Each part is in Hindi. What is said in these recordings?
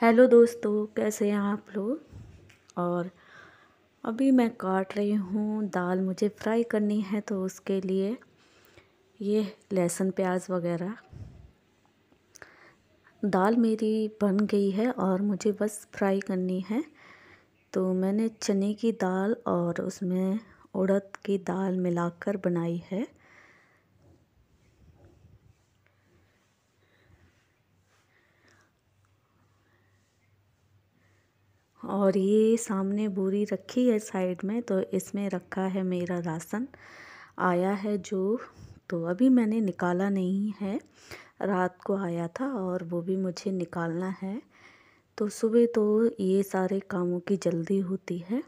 हेलो दोस्तों कैसे हैं आप लोग और अभी मैं काट रही हूँ दाल मुझे फ्राई करनी है तो उसके लिए ये लहसुन प्याज वगैरह दाल मेरी बन गई है और मुझे बस फ्राई करनी है तो मैंने चने की दाल और उसमें उड़द की दाल मिलाकर बनाई है और ये सामने बोरी रखी है साइड में तो इसमें रखा है मेरा राशन आया है जो तो अभी मैंने निकाला नहीं है रात को आया था और वो भी मुझे निकालना है तो सुबह तो ये सारे कामों की जल्दी होती है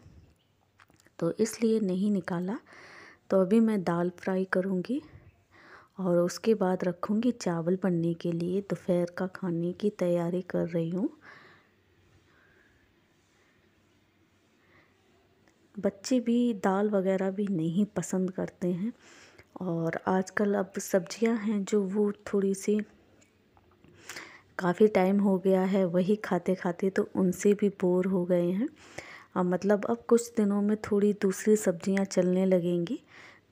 तो इसलिए नहीं निकाला तो अभी मैं दाल फ्राई करूँगी और उसके बाद रखूँगी चावल बनने के लिए दोपहर का खाने की तैयारी कर रही हूँ बच्चे भी दाल वगैरह भी नहीं पसंद करते हैं और आजकल अब सब्जियां हैं जो वो थोड़ी सी काफ़ी टाइम हो गया है वही खाते खाते तो उनसे भी बोर हो गए हैं अब मतलब अब कुछ दिनों में थोड़ी दूसरी सब्जियां चलने लगेंगी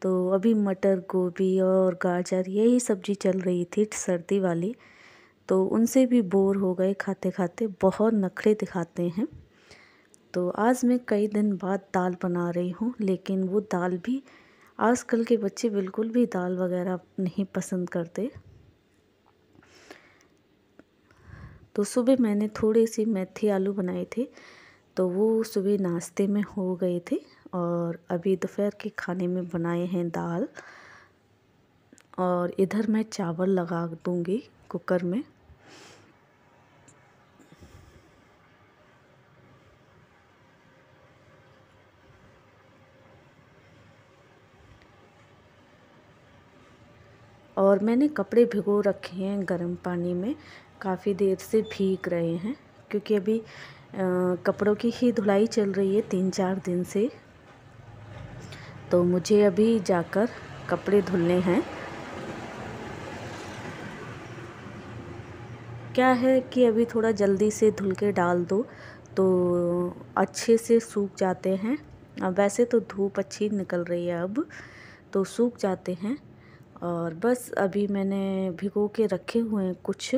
तो अभी मटर गोभी और गाजर यही सब्जी चल रही थी सर्दी वाली तो उनसे भी बोर हो गए खाते खाते बहुत नखरे दिखाते हैं तो आज मैं कई दिन बाद दाल बना रही हूँ लेकिन वो दाल भी आजकल के बच्चे बिल्कुल भी दाल वगैरह नहीं पसंद करते तो सुबह मैंने थोड़ी सी मेथी आलू बनाए थे तो वो सुबह नाश्ते में हो गए थे और अभी दोपहर के खाने में बनाए हैं दाल और इधर मैं चावल लगा दूँगी कुकर में और मैंने कपड़े भिगो रखे हैं गर्म पानी में काफ़ी देर से भीग रहे हैं क्योंकि अभी आ, कपड़ों की ही धुलाई चल रही है तीन चार दिन से तो मुझे अभी जाकर कपड़े धुलने हैं क्या है कि अभी थोड़ा जल्दी से धुल के डाल दो तो अच्छे से सूख जाते हैं वैसे तो धूप अच्छी निकल रही है अब तो सूख जाते हैं और बस अभी मैंने भिगो के रखे हुए हैं कुछ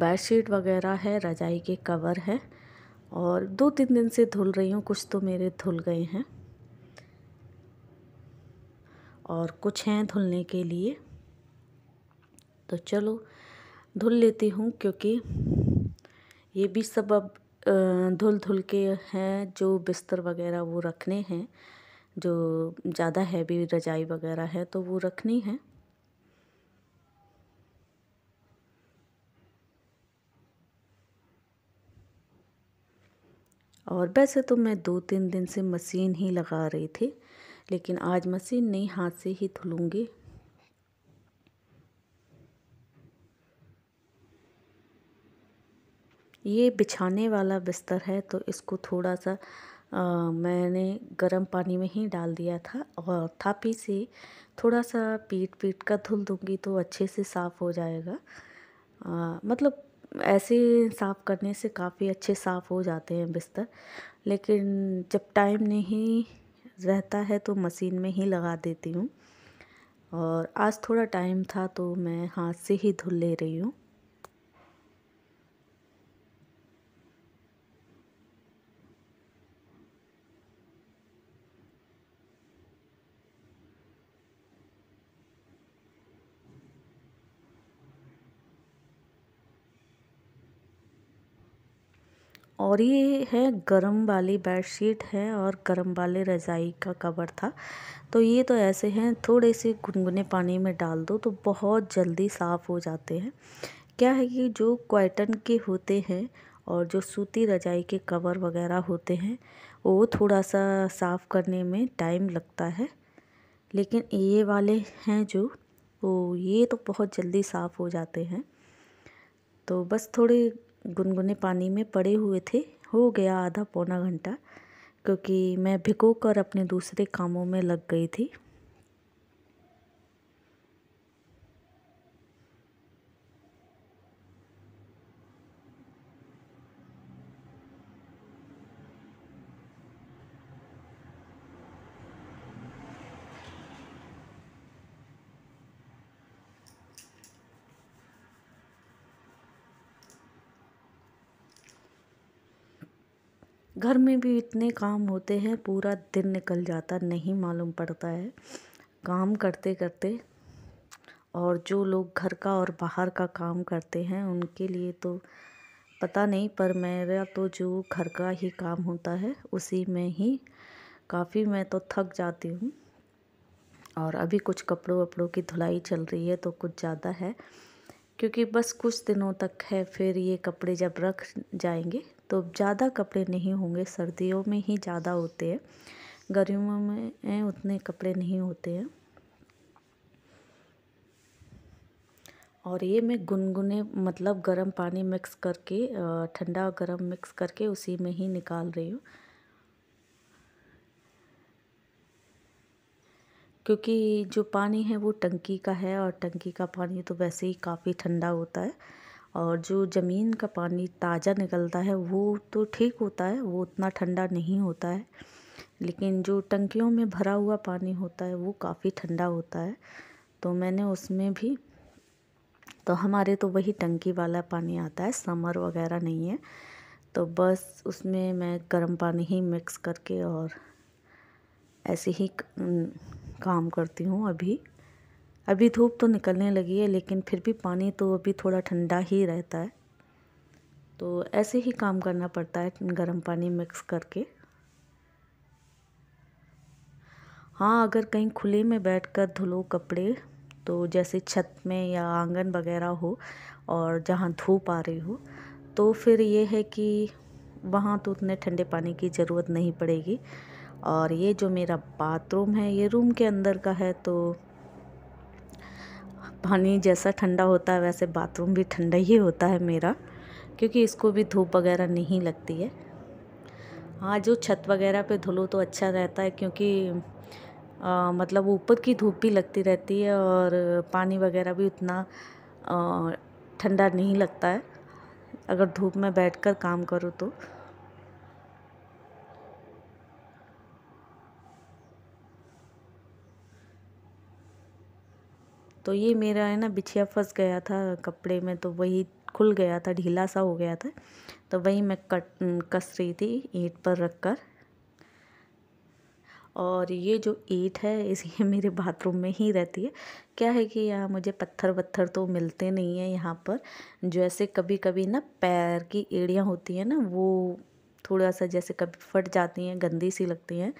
बेडशीट वगैरह है रजाई के कवर है और दो तीन दिन से धुल रही हूँ कुछ तो मेरे धुल गए हैं और कुछ हैं धुलने के लिए तो चलो धुल लेती हूँ क्योंकि ये भी सब अब धुल धुल के हैं जो बिस्तर वगैरह वो रखने हैं जो ज़्यादा हैवी रजाई वगैरह है तो वो रखनी है और वैसे तो मैं दो तीन दिन से मशीन ही लगा रही थी लेकिन आज मशीन नहीं हाथ से ही धुलूँगी ये बिछाने वाला बिस्तर है तो इसको थोड़ा सा मैंने गर्म पानी में ही डाल दिया था और थापी से थोड़ा सा पीट पीट कर धुल दूँगी तो अच्छे से साफ़ हो जाएगा मतलब ऐसे साफ़ करने से काफ़ी अच्छे साफ़ हो जाते हैं बिस्तर लेकिन जब टाइम नहीं रहता है तो मशीन में ही लगा देती हूँ और आज थोड़ा टाइम था तो मैं हाथ से ही धुल ले रही हूँ और ये है गरम वाली बेडशीट है और गरम वाले रज़ाई का कवर था तो ये तो ऐसे हैं थोड़े से गुनगुने पानी में डाल दो तो बहुत जल्दी साफ़ हो जाते हैं क्या है कि जो क्वाइटन के होते हैं और जो सूती रजाई के कवर वगैरह होते हैं वो थोड़ा सा साफ़ करने में टाइम लगता है लेकिन ये वाले हैं जो वो ये तो बहुत जल्दी साफ़ हो जाते हैं तो बस थोड़े गुनगुने पानी में पड़े हुए थे हो गया आधा पौना घंटा क्योंकि मैं भिगो कर अपने दूसरे कामों में लग गई थी घर में भी इतने काम होते हैं पूरा दिन निकल जाता नहीं मालूम पड़ता है काम करते करते और जो लोग घर का और बाहर का काम करते हैं उनके लिए तो पता नहीं पर मेरा तो जो घर का ही काम होता है उसी में ही काफ़ी मैं तो थक जाती हूँ और अभी कुछ कपड़ों वपड़ों की धुलाई चल रही है तो कुछ ज़्यादा है क्योंकि बस कुछ दिनों तक है फिर ये कपड़े जब रख जाएंगे तो ज़्यादा कपड़े नहीं होंगे सर्दियों में ही ज़्यादा होते हैं गर्मियों में उतने कपड़े नहीं होते हैं और ये मैं गुनगुने मतलब गर्म पानी मिक्स करके ठंडा गर्म मिक्स करके उसी में ही निकाल रही हूँ क्योंकि जो पानी है वो टंकी का है और टंकी का पानी तो वैसे ही काफ़ी ठंडा होता है और जो ज़मीन का पानी ताज़ा निकलता है वो तो ठीक होता है वो उतना ठंडा नहीं होता है लेकिन जो टंकियों में भरा हुआ पानी होता है वो काफ़ी ठंडा होता है तो मैंने उसमें भी तो हमारे तो वही टंकी वाला पानी आता है समर वगैरह नहीं है तो बस उसमें मैं गर्म पानी ही मिक्स करके और ऐसे ही काम करती हूँ अभी अभी धूप तो निकलने लगी है लेकिन फिर भी पानी तो अभी थोड़ा ठंडा ही रहता है तो ऐसे ही काम करना पड़ता है गर्म पानी मिक्स करके हाँ अगर कहीं खुले में बैठकर धुलो कपड़े तो जैसे छत में या आंगन वगैरह हो और जहाँ धूप आ रही हो तो फिर ये है कि वहाँ तो उतने ठंडे पानी की ज़रूरत नहीं पड़ेगी और ये जो मेरा बाथरूम है ये रूम के अंदर का है तो पानी जैसा ठंडा होता है वैसे बाथरूम भी ठंडा ही होता है मेरा क्योंकि इसको भी धूप वगैरह नहीं लगती है हाँ जो छत वगैरह पे धुलो तो अच्छा रहता है क्योंकि आ, मतलब ऊपर की धूप भी लगती रहती है और पानी वगैरह भी उतना ठंडा नहीं लगता है अगर धूप में बैठकर काम करो तो तो ये मेरा है ना बिछिया फंस गया था कपड़े में तो वही खुल गया था ढीला सा हो गया था तो वही मैं कट कस रही थी ईट पर रख कर और ये जो ईट है इसलिए मेरे बाथरूम में ही रहती है क्या है कि यहाँ मुझे पत्थर वत्थर तो मिलते नहीं हैं यहाँ पर जैसे कभी कभी ना पैर की एड़ियाँ होती हैं ना वो थोड़ा सा जैसे कभी फट जाती हैं गंदी सी लगती हैं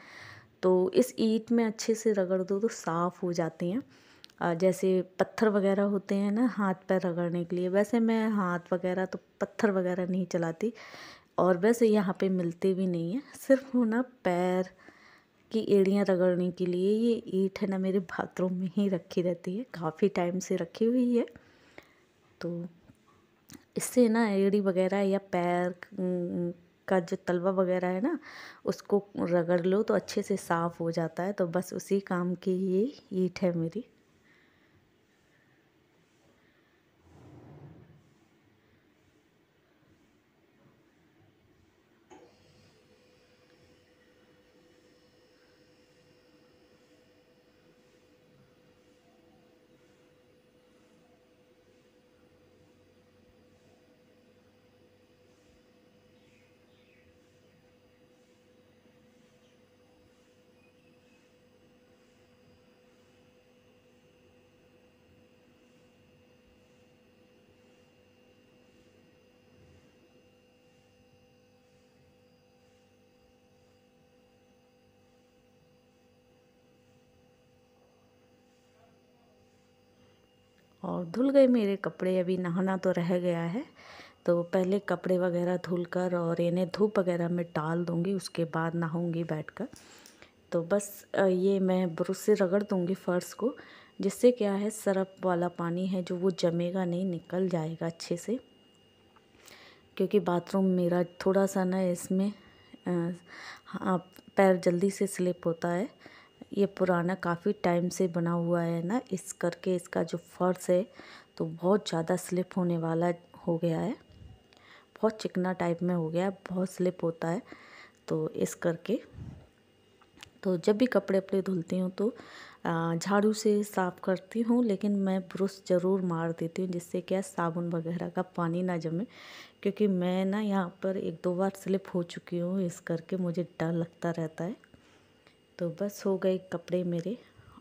तो इस ईट में अच्छे से रगड़ दो तो साफ़ हो जाती हैं जैसे पत्थर वगैरह होते हैं ना हाथ पैर रगड़ने के लिए वैसे मैं हाथ वगैरह तो पत्थर वगैरह नहीं चलाती और वैसे यहाँ पे मिलते भी नहीं हैं सिर्फ हो ना पैर की एड़ियाँ रगड़ने के लिए ये ईट है ना मेरे बाथरूम में ही रखी रहती है काफ़ी टाइम से रखी हुई है तो इससे ना एड़ी वगैरह या पैर का जो तलवा वगैरह है ना उसको रगड़ लो तो अच्छे से साफ़ हो जाता है तो बस उसी काम की ये ईट है मेरी और धुल गए मेरे कपड़े अभी नहाना तो रह गया है तो पहले कपड़े वगैरह धुल कर और इन्हें धूप वगैरह में डाल दूँगी उसके बाद नहाऊँगी बैठ कर तो बस ये मैं ब्रश से रगड़ दूँगी फ़र्श को जिससे क्या है सरफ वाला पानी है जो वो जमेगा नहीं निकल जाएगा अच्छे से क्योंकि बाथरूम मेरा थोड़ा सा ना इसमें आ, हाँ, पैर जल्दी से स्लिप होता है ये पुराना काफ़ी टाइम से बना हुआ है ना इस करके इसका जो फर्श है तो बहुत ज़्यादा स्लिप होने वाला हो गया है बहुत चिकना टाइप में हो गया है बहुत स्लिप होता है तो इस करके तो जब भी कपड़े अपने धुलती हूँ तो झाड़ू से साफ़ करती हूँ लेकिन मैं ब्रश ज़रूर मार देती हूँ जिससे क्या साबुन वगैरह का पानी ना जमे क्योंकि मैं ना यहाँ पर एक दो बार स्लिप हो चुकी हूँ इस करके मुझे डर लगता रहता है तो बस हो गए कपड़े मेरे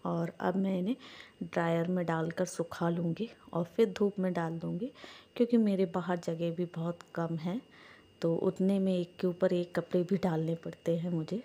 और अब मैं इन्हें ड्रायर में डालकर सुखा लूँगी और फिर धूप में डाल दूँगी क्योंकि मेरे बाहर जगह भी बहुत कम है तो उतने में एक के ऊपर एक कपड़े भी डालने पड़ते हैं मुझे